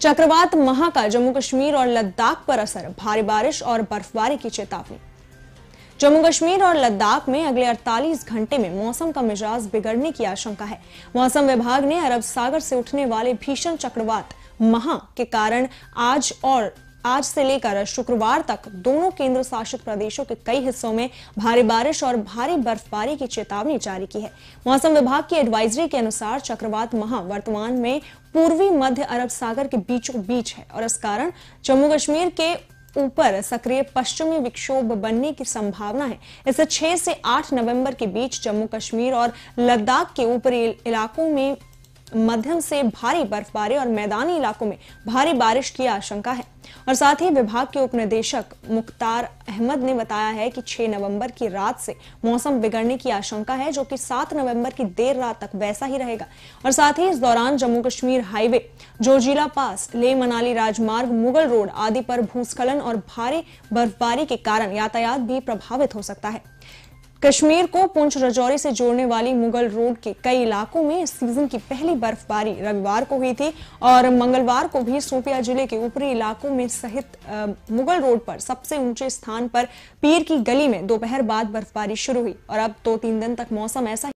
चक्रवात महा का जम्मू कश्मीर और लद्दाख पर असर भारी बारिश और बर्फबारी की चेतावनी जम्मू कश्मीर और लद्दाख में अगले 48 घंटे में मौसम का मिजाज बिगड़ने की आशंका है मौसम विभाग ने अरब सागर से उठने वाले भीषण चक्रवात महा के कारण आज और आज से लेकर शुक्रवार तक दोनों केंद्र शासित प्रदेशों के कई हिस्सों में भारी बारिश और भारी बर्फबारी की चेतावनी जारी की है मौसम विभाग की एडवाइजरी के अनुसार चक्रवात महा वर्तमान में पूर्वी मध्य अरब सागर के बीचों बीच है और इस कारण जम्मू कश्मीर के ऊपर सक्रिय पश्चिमी विक्षोभ बनने की संभावना है इसे 6 से 8 नवंबर के बीच जम्मू कश्मीर और लद्दाख के ऊपरी इलाकों में मध्यम से भारी बर्फबारी और मैदानी इलाकों में भारी बारिश की आशंका है और साथ ही विभाग के उपनिदेशक मुख्तार अहमद ने बताया है कि 6 नवंबर की रात से मौसम बिगड़ने की आशंका है जो कि 7 नवंबर की देर रात तक वैसा ही रहेगा और साथ ही इस दौरान जम्मू कश्मीर हाईवे जोजीला पास ले मनाली राजमार्ग मुगल रोड आदि पर भूस्खलन और भारी बर्फबारी के कारण यातायात भी प्रभावित हो सकता है कश्मीर को पुंछ रजौरी से जोड़ने वाली मुगल रोड के कई इलाकों में इस सीजन की पहली बर्फबारी रविवार को हुई थी और मंगलवार को भी सोपिया जिले के ऊपरी इलाकों में सहित मुगल रोड पर सबसे ऊंचे स्थान पर पीर की गली में दोपहर बाद बर्फबारी शुरू हुई और अब दो तो तीन दिन तक मौसम ऐसा